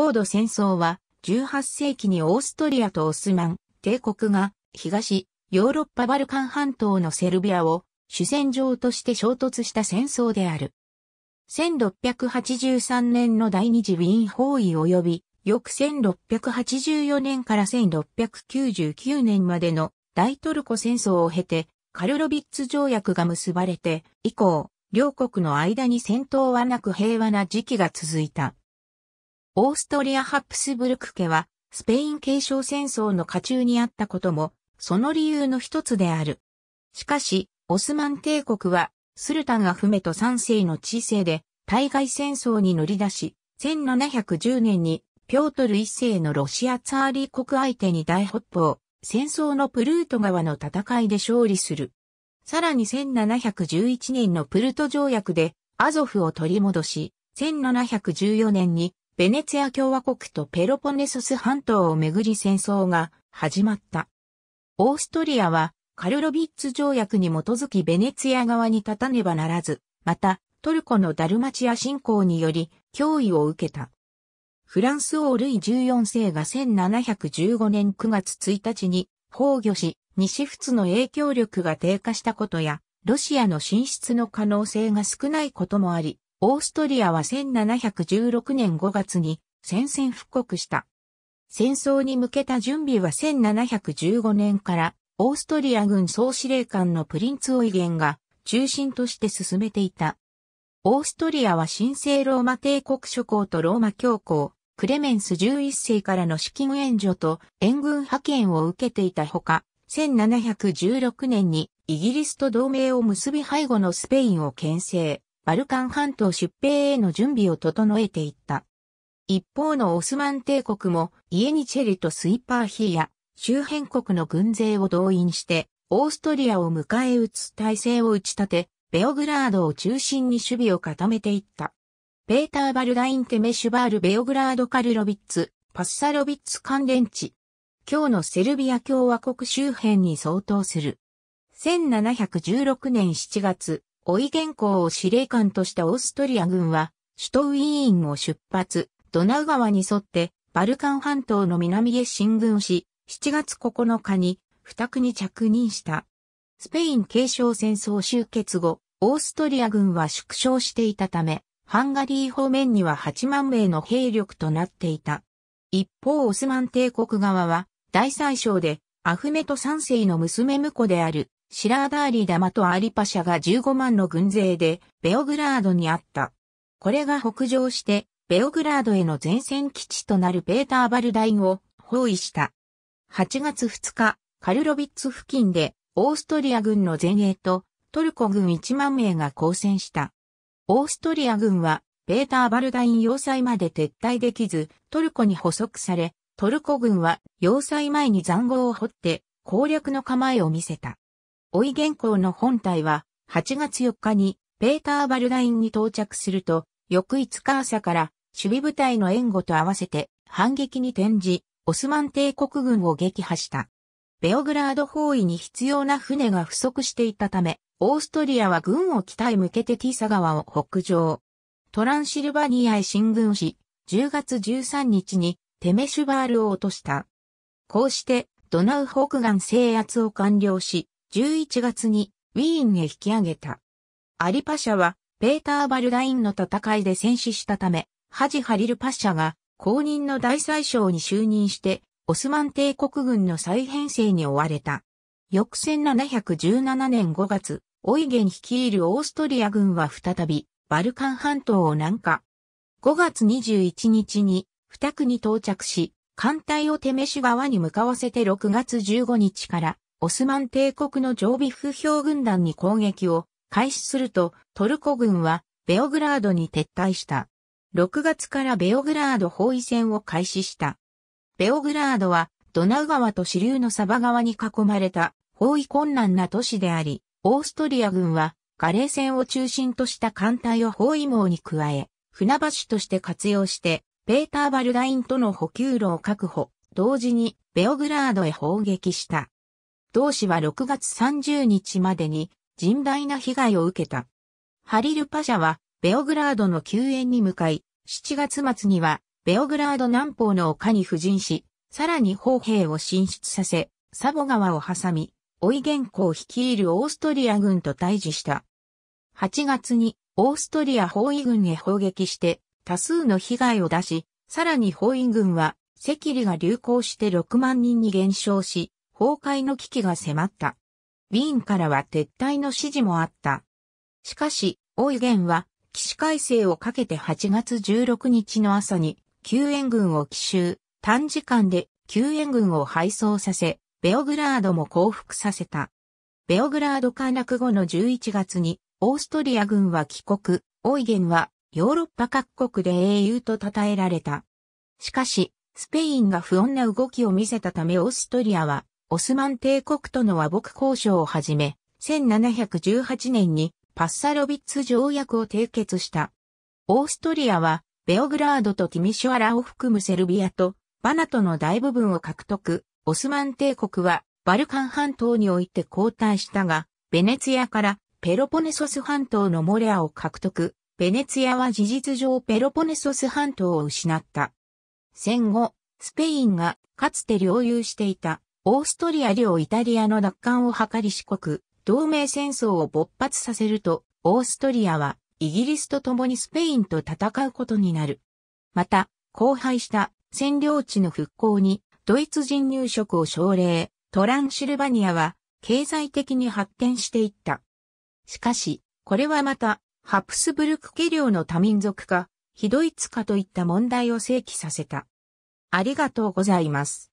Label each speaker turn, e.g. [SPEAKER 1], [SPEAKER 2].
[SPEAKER 1] オード戦争は18世紀にオーストリアとオスマン帝国が東ヨーロッパバルカン半島のセルビアを主戦場として衝突した戦争である。1683年の第二次ウィーン包囲及び翌1684年から1699年までの大トルコ戦争を経てカルロビッツ条約が結ばれて以降両国の間に戦闘はなく平和な時期が続いた。オーストリア・ハプスブルク家は、スペイン継承戦争の下中にあったことも、その理由の一つである。しかし、オスマン帝国は、スルタンがメと三世の知世で、対外戦争に乗り出し、1710年に、ピョートル一世のロシアツァーリー国相手に大北方、戦争のプルート川の戦いで勝利する。さらに1711年のプルト条約で、アゾフを取り戻し、1714年にベネツィア共和国とペロポネソス半島をめぐり戦争が始まった。オーストリアはカルロビッツ条約に基づきベネツィア側に立たねばならず、またトルコのダルマチア侵攻により脅威を受けた。フランス王ルイ14世が1715年9月1日に崩御し、西仏の影響力が低下したことや、ロシアの進出の可能性が少ないこともあり、オーストリアは1716年5月に戦線復刻した。戦争に向けた準備は1715年からオーストリア軍総司令官のプリンツ・オイゲンが中心として進めていた。オーストリアは神聖ローマ帝国諸侯とローマ教皇、クレメンス11世からの資金援助と援軍派遣を受けていたほか、1716年にイギリスと同盟を結び背後のスペインを牽制。バルカン半島出兵への準備を整えていった。一方のオスマン帝国もイエニチェリとスイパーヒーや周辺国の軍勢を動員してオーストリアを迎え撃つ体制を打ち立て、ベオグラードを中心に守備を固めていった。ペーター・バルダイン・テメシュバール・ベオグラード・カルロビッツ、パッサロビッツ関連地。今日のセルビア共和国周辺に相当する。1716年7月、追い元寇を司令官としたオーストリア軍は、首都ウィーンを出発、ドナウ川に沿って、バルカン半島の南へ進軍し、7月9日に、二に着任した。スペイン継承戦争終結後、オーストリア軍は縮小していたため、ハンガリー方面には8万名の兵力となっていた。一方オスマン帝国側は、大宰相で、アフメト三世の娘婿であるシラーダーリダマとアリパシャが15万の軍勢でベオグラードにあった。これが北上して、ベオグラードへの前線基地となるペーターバルダインを包囲した。8月2日、カルロビッツ付近でオーストリア軍の前衛とトルコ軍1万名が交戦した。オーストリア軍はペーター・バルダイン要塞まで撤退できず、トルコに捕捉され、トルコ軍は要塞前に残壕を掘って攻略の構えを見せた。追い原稿の本体は、8月4日に、ペーターバルダインに到着すると、翌5日朝から、守備部隊の援護と合わせて、反撃に転じ、オスマン帝国軍を撃破した。ベオグラード包囲に必要な船が不足していたため、オーストリアは軍を北へ向けてティサ川を北上。トランシルバニアへ進軍し、10月13日にテメシュバールを落とした。こうして、ドナウ北岸制圧を完了し、11月にウィーンへ引き上げた。アリパシャはペーター・バルダインの戦いで戦死したため、ハジ・ハリル・パシャが公認の大宰相に就任して、オスマン帝国軍の再編成に追われた。翌1717年5月、オイゲン率いるオーストリア軍は再び、バルカン半島を南下。5月21日に、二区に到着し、艦隊をテメシュ川に向かわせて6月15日から、オスマン帝国の常備不評軍団に攻撃を開始すると、トルコ軍はベオグラードに撤退した。6月からベオグラード包囲戦を開始した。ベオグラードはドナウ川と支流のサバ川に囲まれた包囲困難な都市であり、オーストリア軍はガレー戦を中心とした艦隊を包囲網に加え、船橋として活用して、ペーターバルラインとの補給路を確保、同時にベオグラードへ砲撃した。同氏は6月30日までに甚大な被害を受けた。ハリルパシャはベオグラードの救援に向かい、7月末にはベオグラード南方の丘に布陣し、さらに砲兵を進出させ、サボ川を挟み、オイゲンコを率いるオーストリア軍と対峙した。8月にオーストリア包囲軍へ砲撃して多数の被害を出し、さらに包囲軍は赤痢が流行して6万人に減少し、崩壊の危機が迫った。ウィーンからは撤退の指示もあった。しかし、オイゲンは、起死改正をかけて8月16日の朝に、救援軍を奇襲、短時間で救援軍を敗走させ、ベオグラードも降伏させた。ベオグラード陥落後の11月に、オーストリア軍は帰国、オイゲンはヨーロッパ各国で英雄と称えられた。しかし、スペインが不穏な動きを見せたためオーストリアはオスマン帝国との和睦交渉をはじめ、1718年にパッサロビッツ条約を締結した。オーストリアは、ベオグラードとティミシュアラを含むセルビアと、バナトの大部分を獲得。オスマン帝国は、バルカン半島において後退したが、ベネツィアからペロポネソス半島のモレアを獲得。ベネツィアは事実上ペロポネソス半島を失った。戦後、スペインがかつて領有していたオーストリア領イタリアの奪還を図り四国、同盟戦争を勃発させると、オーストリアはイギリスと共にスペインと戦うことになる。また、荒廃した占領地の復興にドイツ人入植を奨励、トランシルバニアは経済的に発展していった。しかし、これはまた、ハプスブルク家領の多民族化、非ドイツ化といった問題を提起させた。ありがとうございます。